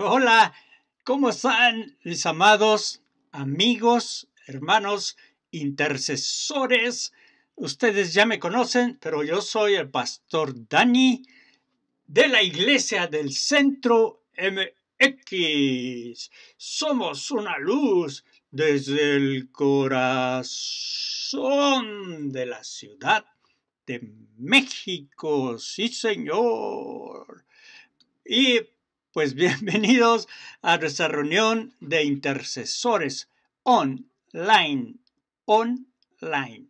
Hola, ¿cómo están mis amados amigos, hermanos, intercesores? Ustedes ya me conocen, pero yo soy el pastor Dani de la iglesia del centro MX. Somos una luz desde el corazón de la ciudad de México, sí señor. Y pues bienvenidos a nuestra reunión de intercesores online. Online.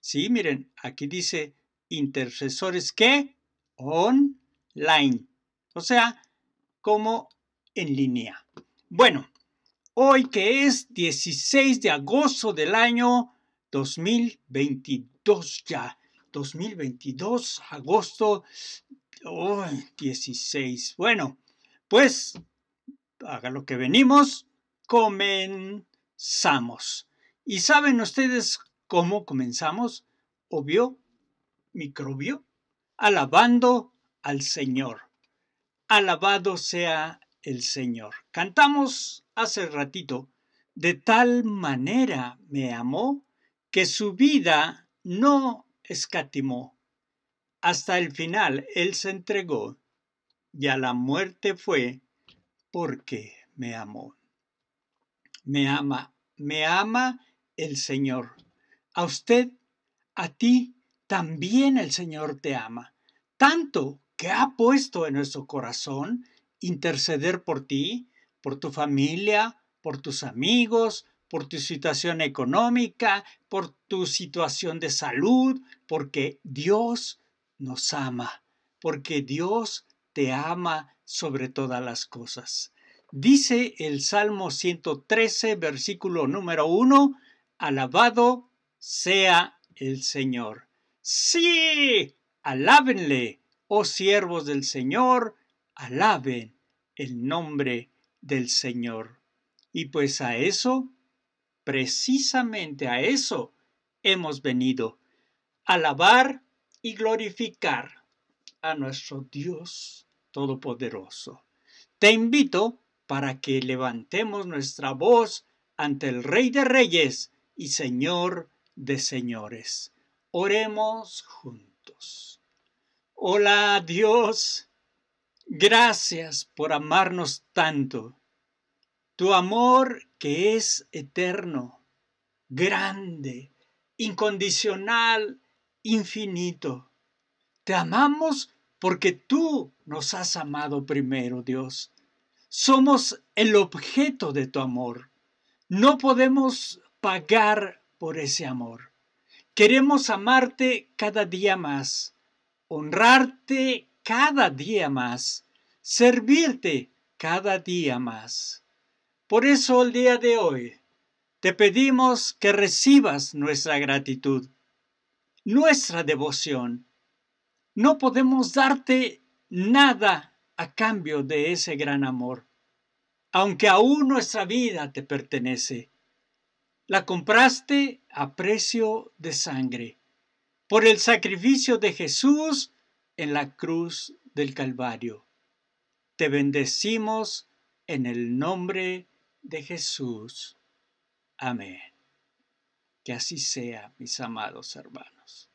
Sí, miren, aquí dice intercesores que online. O sea, como en línea. Bueno, hoy que es 16 de agosto del año 2022 ya. 2022, agosto 16. Bueno, pues, haga lo que venimos, comenzamos. ¿Y saben ustedes cómo comenzamos? Obvio, microbio, alabando al Señor. Alabado sea el Señor. Cantamos hace ratito, de tal manera me amó que su vida no escatimó. Hasta el final Él se entregó y a la muerte fue porque me amó. Me ama, me ama el Señor. A usted, a ti, también el Señor te ama, tanto que ha puesto en nuestro corazón interceder por ti, por tu familia, por tus amigos, por tu situación económica, por tu situación de salud, porque Dios nos ama, porque Dios te ama sobre todas las cosas. Dice el Salmo 113, versículo número 1, alabado sea el Señor. Sí, alábenle, oh siervos del Señor, alaben el nombre del Señor. Y pues a eso, precisamente a eso, hemos venido, alabar y glorificar a nuestro Dios Todopoderoso. Te invito para que levantemos nuestra voz ante el Rey de Reyes y Señor de Señores. Oremos juntos. Hola Dios, gracias por amarnos tanto. Tu amor que es eterno, grande, incondicional, infinito. Te amamos porque tú nos has amado primero, Dios. Somos el objeto de tu amor. No podemos pagar por ese amor. Queremos amarte cada día más, honrarte cada día más, servirte cada día más. Por eso el día de hoy te pedimos que recibas nuestra gratitud, nuestra devoción, no podemos darte nada a cambio de ese gran amor, aunque aún nuestra vida te pertenece. La compraste a precio de sangre, por el sacrificio de Jesús en la cruz del Calvario. Te bendecimos en el nombre de Jesús. Amén. Que así sea, mis amados hermanos.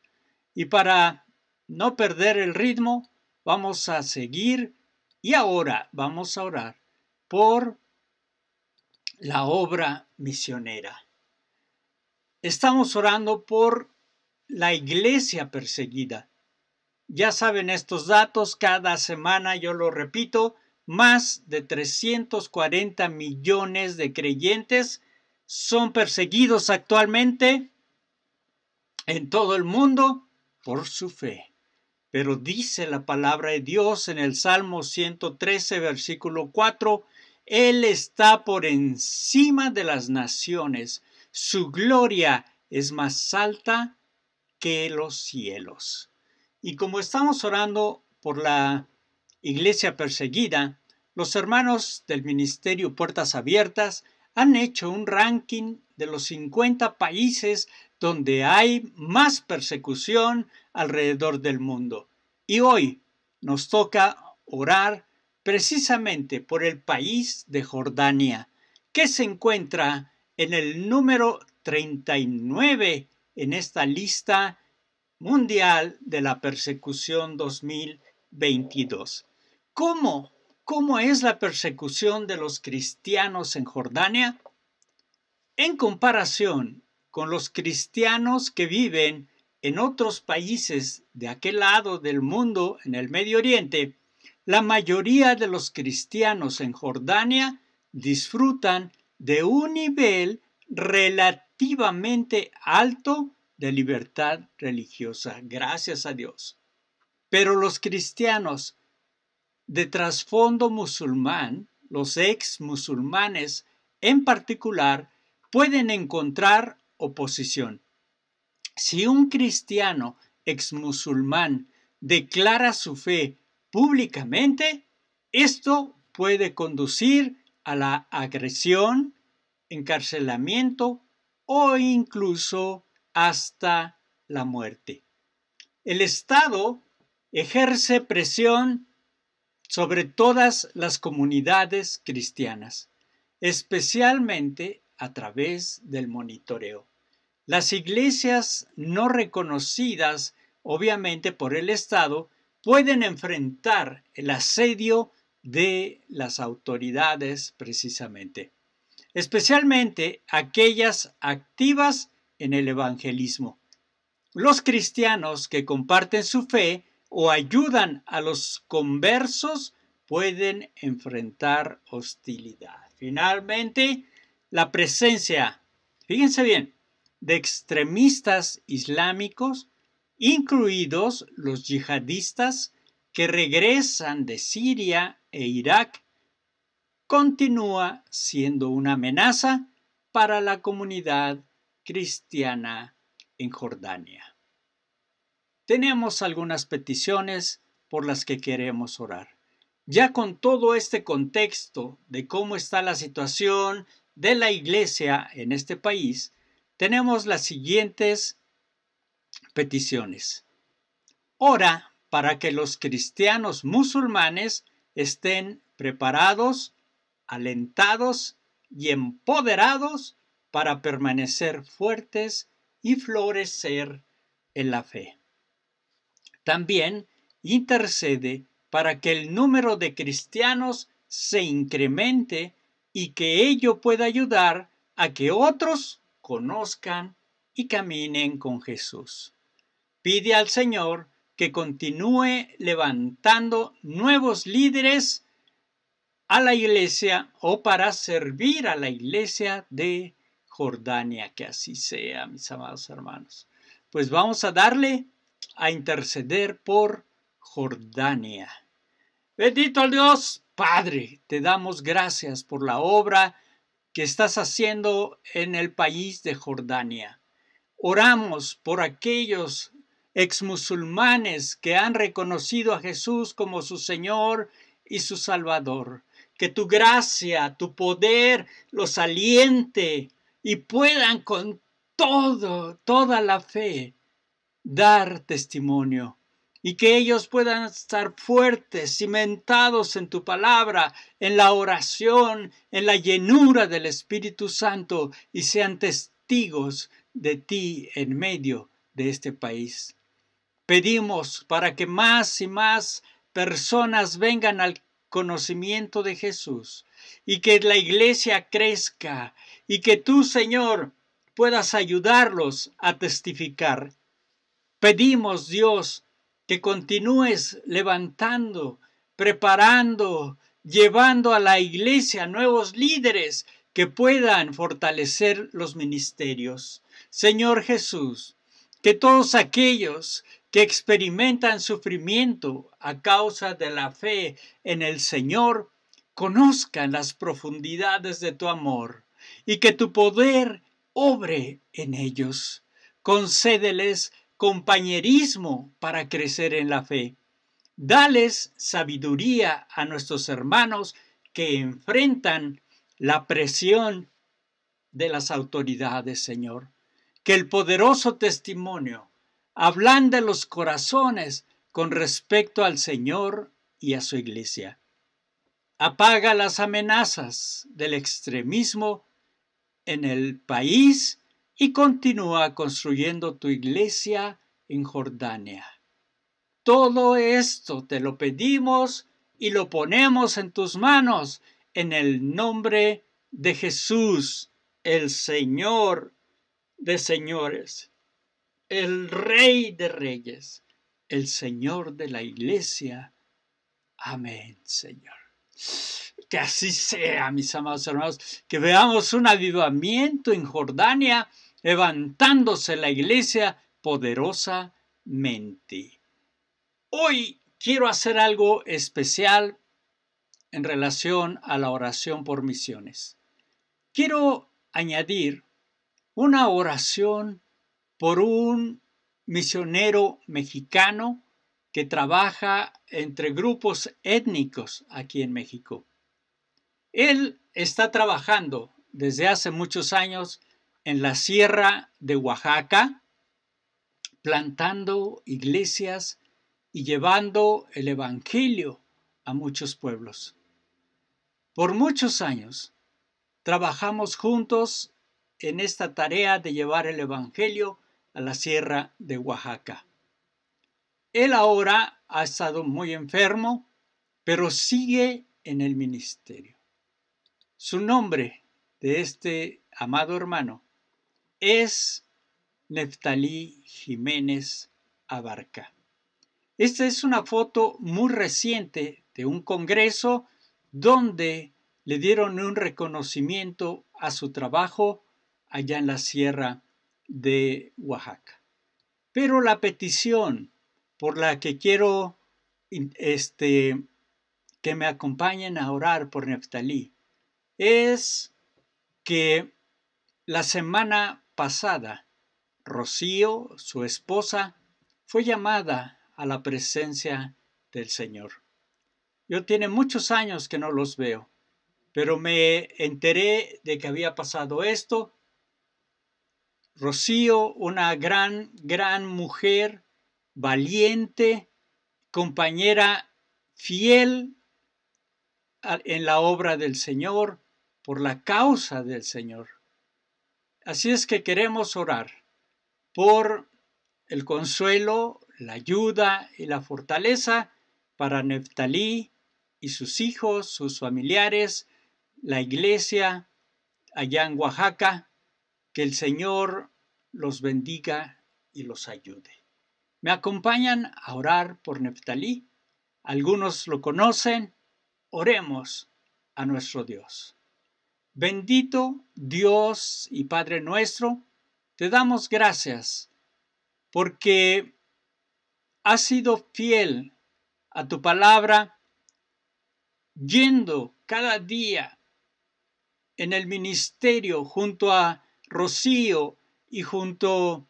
Y para no perder el ritmo, vamos a seguir y ahora vamos a orar por la obra misionera. Estamos orando por la iglesia perseguida. Ya saben estos datos, cada semana yo lo repito, más de 340 millones de creyentes son perseguidos actualmente en todo el mundo por su fe. Pero dice la palabra de Dios en el Salmo 113, versículo 4, Él está por encima de las naciones, su gloria es más alta que los cielos. Y como estamos orando por la iglesia perseguida, los hermanos del Ministerio Puertas Abiertas han hecho un ranking de los 50 países donde hay más persecución alrededor del mundo. Y hoy nos toca orar precisamente por el país de Jordania, que se encuentra en el número 39 en esta lista mundial de la persecución 2022. ¿Cómo? ¿Cómo es la persecución de los cristianos en Jordania? En comparación con los cristianos que viven en otros países de aquel lado del mundo, en el Medio Oriente, la mayoría de los cristianos en Jordania disfrutan de un nivel relativamente alto de libertad religiosa, gracias a Dios. Pero los cristianos de trasfondo musulmán, los ex musulmanes en particular, pueden encontrar oposición. Si un cristiano exmusulmán declara su fe públicamente, esto puede conducir a la agresión, encarcelamiento o incluso hasta la muerte. El Estado ejerce presión sobre todas las comunidades cristianas, especialmente a través del monitoreo. Las iglesias no reconocidas, obviamente por el Estado, pueden enfrentar el asedio de las autoridades precisamente, especialmente aquellas activas en el evangelismo. Los cristianos que comparten su fe o ayudan a los conversos pueden enfrentar hostilidad. Finalmente, la presencia. Fíjense bien, de extremistas islámicos, incluidos los yihadistas que regresan de Siria e Irak, continúa siendo una amenaza para la comunidad cristiana en Jordania. Tenemos algunas peticiones por las que queremos orar. Ya con todo este contexto de cómo está la situación de la iglesia en este país, tenemos las siguientes peticiones. Ora para que los cristianos musulmanes estén preparados, alentados y empoderados para permanecer fuertes y florecer en la fe. También intercede para que el número de cristianos se incremente y que ello pueda ayudar a que otros conozcan y caminen con Jesús. Pide al Señor que continúe levantando nuevos líderes a la iglesia o para servir a la iglesia de Jordania, que así sea, mis amados hermanos. Pues vamos a darle a interceder por Jordania. Bendito al Dios, Padre, te damos gracias por la obra que estás haciendo en el país de Jordania. Oramos por aquellos exmusulmanes que han reconocido a Jesús como su Señor y su Salvador. Que tu gracia, tu poder los aliente y puedan con todo, toda la fe, dar testimonio y que ellos puedan estar fuertes, cimentados en tu palabra, en la oración, en la llenura del Espíritu Santo y sean testigos de ti en medio de este país. Pedimos para que más y más personas vengan al conocimiento de Jesús y que la iglesia crezca y que tú, Señor, puedas ayudarlos a testificar. Pedimos, Dios, que continúes levantando, preparando, llevando a la iglesia nuevos líderes que puedan fortalecer los ministerios. Señor Jesús, que todos aquellos que experimentan sufrimiento a causa de la fe en el Señor, conozcan las profundidades de tu amor y que tu poder obre en ellos. Concédeles compañerismo para crecer en la fe. Dales sabiduría a nuestros hermanos que enfrentan la presión de las autoridades, Señor. Que el poderoso testimonio ablande los corazones con respecto al Señor y a su iglesia. Apaga las amenazas del extremismo en el país y continúa construyendo tu iglesia en Jordania. Todo esto te lo pedimos y lo ponemos en tus manos en el nombre de Jesús, el Señor de señores, el Rey de reyes, el Señor de la iglesia. Amén, Señor. Que así sea, mis amados hermanos, que veamos un avivamiento en Jordania levantándose la iglesia poderosamente. Hoy quiero hacer algo especial en relación a la oración por misiones. Quiero añadir una oración por un misionero mexicano que trabaja entre grupos étnicos aquí en México. Él está trabajando desde hace muchos años en la sierra de Oaxaca, plantando iglesias y llevando el Evangelio a muchos pueblos. Por muchos años trabajamos juntos en esta tarea de llevar el Evangelio a la sierra de Oaxaca. Él ahora ha estado muy enfermo, pero sigue en el ministerio. Su nombre de este amado hermano es Neftalí Jiménez Abarca. Esta es una foto muy reciente de un congreso donde le dieron un reconocimiento a su trabajo allá en la sierra de Oaxaca. Pero la petición por la que quiero este, que me acompañen a orar por Neftalí es que la semana pasada, Rocío, su esposa, fue llamada a la presencia del Señor. Yo tiene muchos años que no los veo, pero me enteré de que había pasado esto. Rocío, una gran, gran mujer, valiente, compañera fiel en la obra del Señor, por la causa del Señor. Así es que queremos orar por el consuelo, la ayuda y la fortaleza para Neftalí y sus hijos, sus familiares, la iglesia allá en Oaxaca. Que el Señor los bendiga y los ayude. ¿Me acompañan a orar por Neftalí? Algunos lo conocen. Oremos a nuestro Dios. Bendito Dios y Padre nuestro, te damos gracias porque has sido fiel a tu palabra, yendo cada día en el ministerio junto a Rocío y junto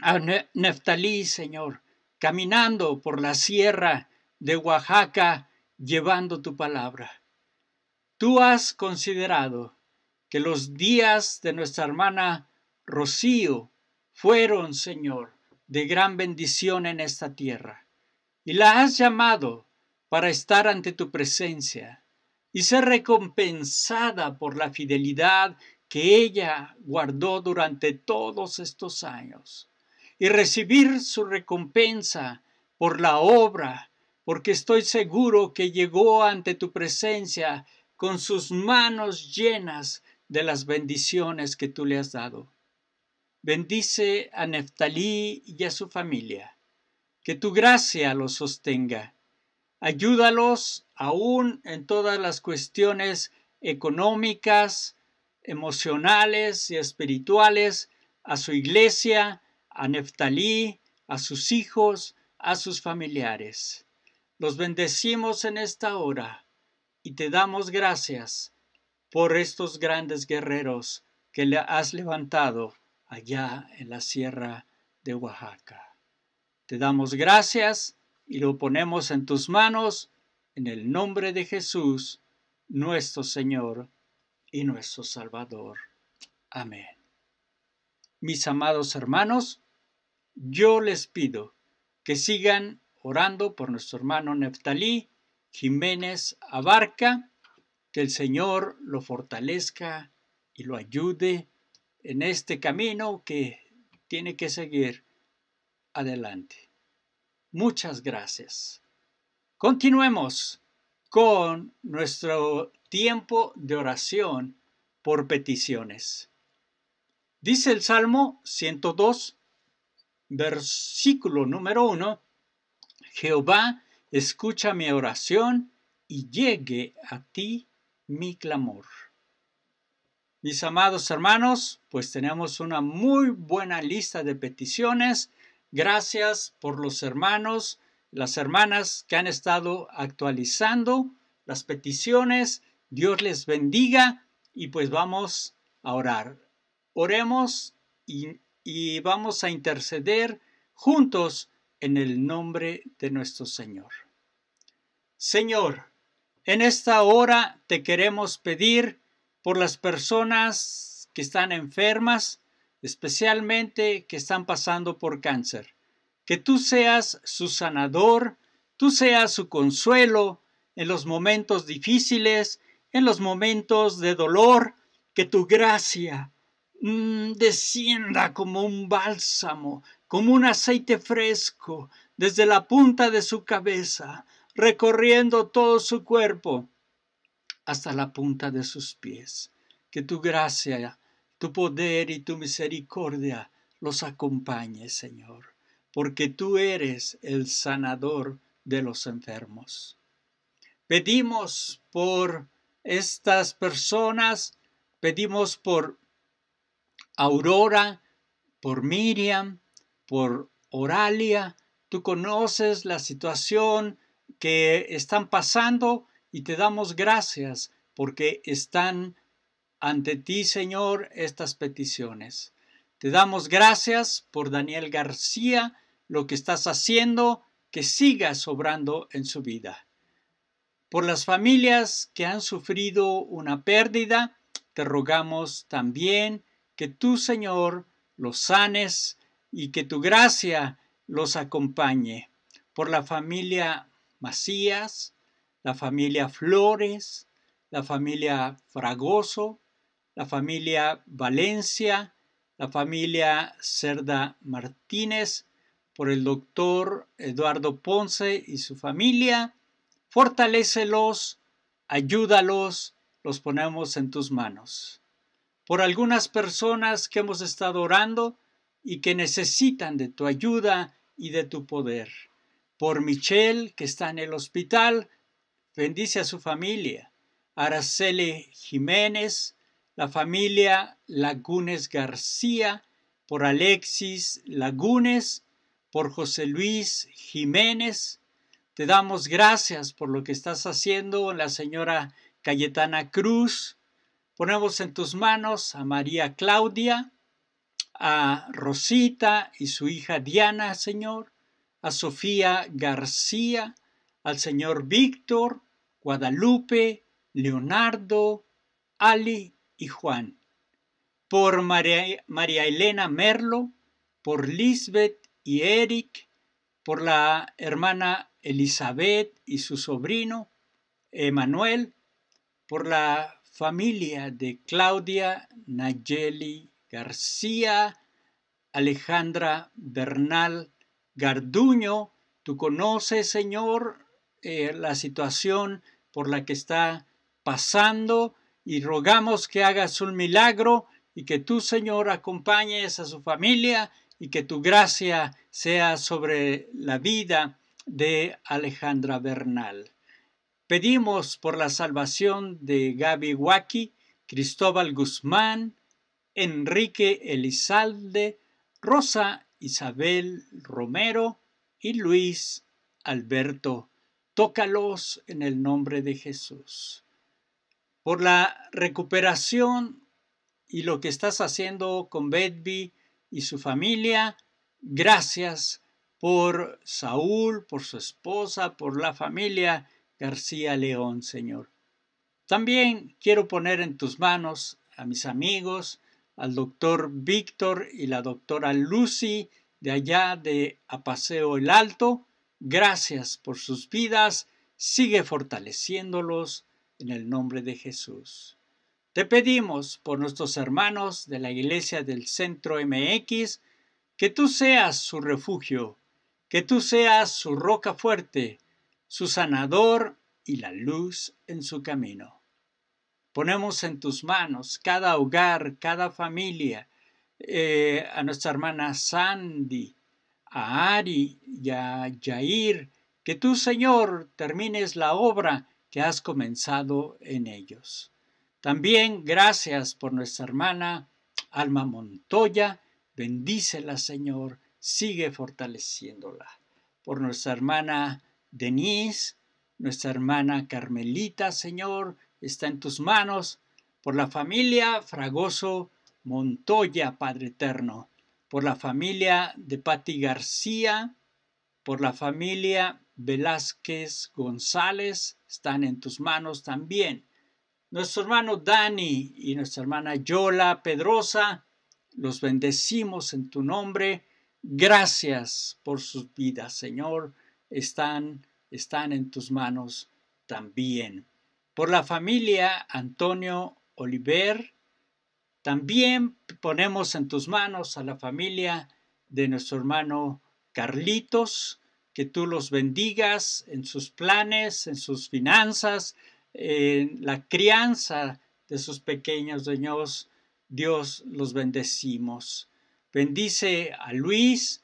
a Neftalí, Señor, caminando por la sierra de Oaxaca, llevando tu palabra. Tú has considerado que los días de nuestra hermana Rocío fueron, Señor, de gran bendición en esta tierra, y la has llamado para estar ante tu presencia y ser recompensada por la fidelidad que ella guardó durante todos estos años, y recibir su recompensa por la obra, porque estoy seguro que llegó ante tu presencia con sus manos llenas de las bendiciones que tú le has dado. Bendice a Neftalí y a su familia. Que tu gracia los sostenga. Ayúdalos aún en todas las cuestiones económicas, emocionales y espirituales a su iglesia, a Neftalí, a sus hijos, a sus familiares. Los bendecimos en esta hora y te damos gracias por estos grandes guerreros que le has levantado allá en la sierra de Oaxaca. Te damos gracias y lo ponemos en tus manos en el nombre de Jesús, nuestro Señor y nuestro Salvador. Amén. Mis amados hermanos, yo les pido que sigan orando por nuestro hermano Neftalí, Jiménez Abarca, que el Señor lo fortalezca y lo ayude en este camino que tiene que seguir adelante. Muchas gracias. Continuemos con nuestro tiempo de oración por peticiones. Dice el Salmo 102, versículo número 1, Jehová escucha mi oración y llegue a ti mi clamor. Mis amados hermanos, pues tenemos una muy buena lista de peticiones. Gracias por los hermanos, las hermanas que han estado actualizando las peticiones. Dios les bendiga y pues vamos a orar. Oremos y, vamos a interceder juntos en el nombre de nuestro Señor. Señor, en esta hora te queremos pedir por las personas que están enfermas, especialmente que están pasando por cáncer, que tú seas su sanador, tú seas su consuelo en los momentos difíciles, en los momentos de dolor, que tu gracia mm, descienda como un bálsamo como un aceite fresco desde la punta de su cabeza, recorriendo todo su cuerpo hasta la punta de sus pies. Que tu gracia, tu poder y tu misericordia los acompañe, Señor, porque tú eres el sanador de los enfermos. Pedimos por estas personas, pedimos por Aurora, por Miriam, por Oralia, tú conoces la situación que están pasando y te damos gracias porque están ante ti, Señor, estas peticiones. Te damos gracias por Daniel García, lo que estás haciendo, que siga sobrando en su vida. Por las familias que han sufrido una pérdida, te rogamos también que tú, Señor, los sanes y que tu gracia los acompañe. Por la familia Macías, la familia Flores, la familia Fragoso, la familia Valencia, la familia Cerda Martínez, por el doctor Eduardo Ponce y su familia. Fortalécelos, ayúdalos, los ponemos en tus manos. Por algunas personas que hemos estado orando, y que necesitan de tu ayuda y de tu poder. Por Michelle, que está en el hospital, bendice a su familia. Araceli Jiménez, la familia Lagunes García, por Alexis Lagunes, por José Luis Jiménez. Te damos gracias por lo que estás haciendo, la señora Cayetana Cruz. Ponemos en tus manos a María Claudia, a Rosita y su hija Diana, Señor, a Sofía García, al señor Víctor, Guadalupe, Leonardo, Ali y Juan, por María, Elena Merlo, por Lisbeth y Eric, por la hermana Elizabeth y su sobrino, Emanuel, por la familia de Claudia, Nayeli García, Alejandra Bernal Garduño. Tú conoces, Señor, eh, la situación por la que está pasando y rogamos que hagas un milagro y que tú, Señor, acompañes a su familia y que tu gracia sea sobre la vida de Alejandra Bernal. Pedimos por la salvación de Gaby Wacky, Cristóbal Guzmán, Enrique Elizalde, Rosa Isabel Romero y Luis Alberto. Tócalos en el nombre de Jesús. Por la recuperación y lo que estás haciendo con Bedby y su familia, gracias por Saúl, por su esposa, por la familia García León, Señor. También quiero poner en tus manos a mis amigos, al doctor Víctor y la doctora Lucy de allá de Apaseo el Alto. Gracias por sus vidas. Sigue fortaleciéndolos en el nombre de Jesús. Te pedimos por nuestros hermanos de la Iglesia del Centro MX que tú seas su refugio, que tú seas su roca fuerte, su sanador y la luz en su camino. Ponemos en tus manos cada hogar, cada familia, eh, a nuestra hermana Sandy, a Ari y a Jair que tú, Señor, termines la obra que has comenzado en ellos. También gracias por nuestra hermana Alma Montoya, bendícela, Señor, sigue fortaleciéndola. Por nuestra hermana Denise, nuestra hermana Carmelita, Señor, está en tus manos, por la familia Fragoso Montoya, Padre Eterno, por la familia de Pati García, por la familia Velázquez González, están en tus manos también. Nuestro hermano Dani y nuestra hermana Yola Pedrosa, los bendecimos en tu nombre. Gracias por sus vidas, Señor. Están, están en tus manos también por la familia Antonio Oliver. También ponemos en tus manos a la familia de nuestro hermano Carlitos, que tú los bendigas en sus planes, en sus finanzas, en la crianza de sus pequeños dueños. Dios los bendecimos. Bendice a Luis,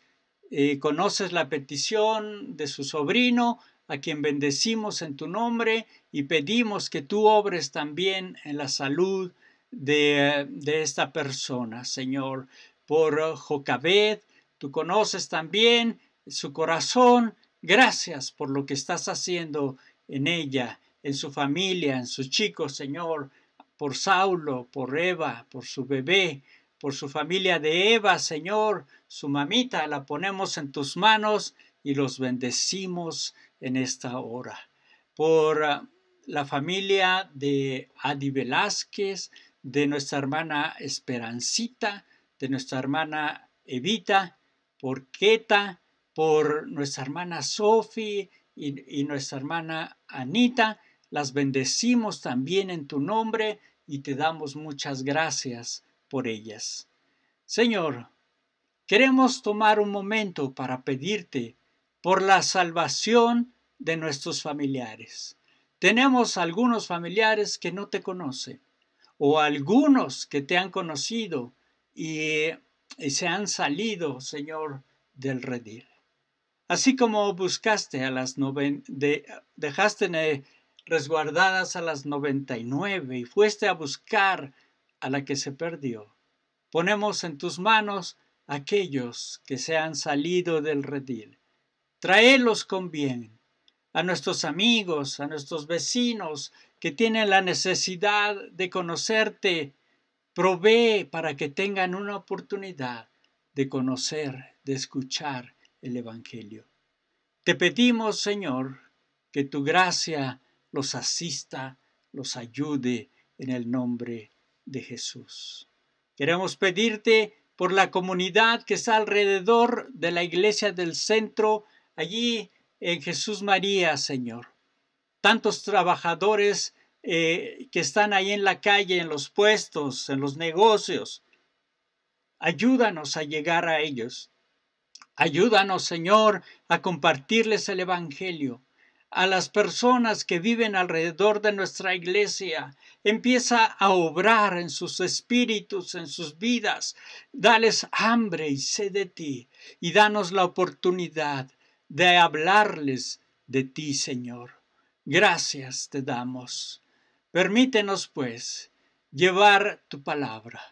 eh, conoces la petición de su sobrino, a quien bendecimos en tu nombre y pedimos que tú obres también en la salud de, esta persona, Señor, por eh, Jocabed. Tú conoces también su corazón. Gracias por lo que estás haciendo en ella, en su familia, en sus chicos, Señor, por Saulo, por Eva, por su bebé, por su familia de Eva, Señor, su mamita, la ponemos en tus manos y los bendecimos en esta hora. Por eh, la familia de Adi Velázquez, de nuestra hermana Esperancita, de nuestra hermana Evita, por Keta, por nuestra hermana Sofi y nuestra hermana Anita. Las bendecimos también en tu nombre y te damos muchas gracias por ellas. Señor, queremos tomar un momento para pedirte por la salvación de nuestros familiares tenemos algunos familiares que no te conocen o algunos que te han conocido y, se han salido, Señor, del redil. Así como buscaste a las de, dejaste resguardadas a las 99 y fuiste a buscar a la que se perdió. Ponemos en tus manos aquellos que se han salido del redil. Traelos con bien a nuestros amigos, a nuestros vecinos que tienen la necesidad de conocerte. Provee para que tengan una oportunidad de conocer, de escuchar el Evangelio. Te pedimos, Señor, que tu gracia los asista, los ayude en el nombre de Jesús. Queremos pedirte por la comunidad que está alrededor de la iglesia del centro, allí en Jesús María, Señor. Tantos trabajadores eh, que están ahí en la calle, en los puestos, en los negocios. Ayúdanos a llegar a ellos. Ayúdanos, Señor, a compartirles el Evangelio a las personas que viven alrededor de nuestra iglesia. Empieza a obrar en sus espíritus, en sus vidas. Dales hambre y sed de ti y danos la oportunidad de hablarles de ti, Señor. Gracias te damos. Permítenos, pues, llevar tu palabra.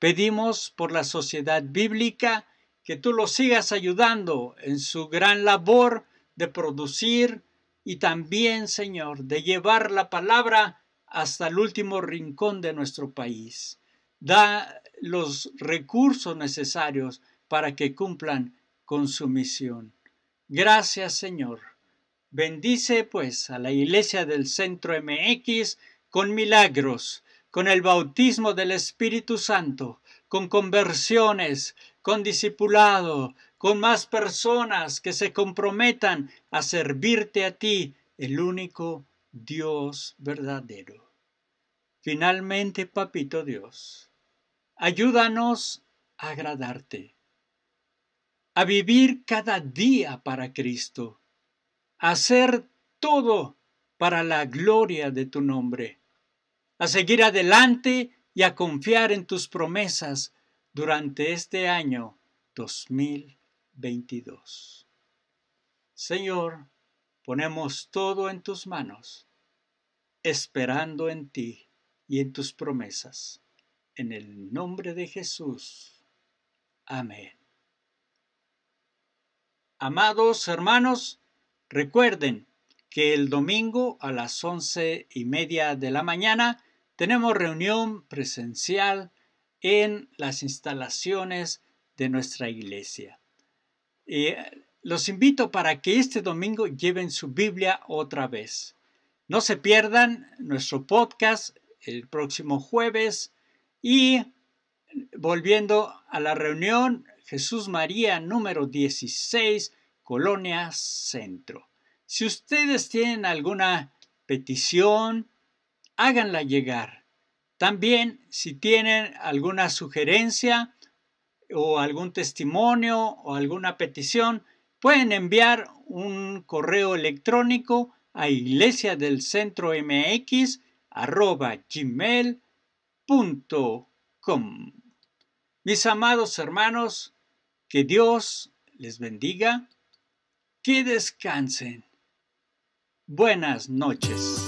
Pedimos por la sociedad bíblica que tú lo sigas ayudando en su gran labor de producir y también, Señor, de llevar la palabra hasta el último rincón de nuestro país. Da los recursos necesarios para que cumplan con su misión. Gracias Señor. Bendice pues a la Iglesia del Centro MX con milagros, con el bautismo del Espíritu Santo, con conversiones, con discipulado, con más personas que se comprometan a servirte a ti, el único Dios verdadero. Finalmente, Papito Dios, ayúdanos a agradarte a vivir cada día para Cristo, a hacer todo para la gloria de tu nombre, a seguir adelante y a confiar en tus promesas durante este año 2022. Señor, ponemos todo en tus manos, esperando en ti y en tus promesas. En el nombre de Jesús. Amén. Amados hermanos, recuerden que el domingo a las once y media de la mañana tenemos reunión presencial en las instalaciones de nuestra iglesia. Eh, los invito para que este domingo lleven su Biblia otra vez. No se pierdan nuestro podcast el próximo jueves y volviendo a la reunión Jesús María número 16, Colonia Centro. Si ustedes tienen alguna petición, háganla llegar. También si tienen alguna sugerencia o algún testimonio o alguna petición, pueden enviar un correo electrónico a iglesia del centro mx gmail.com. Mis amados hermanos, que Dios les bendiga, que descansen. Buenas noches.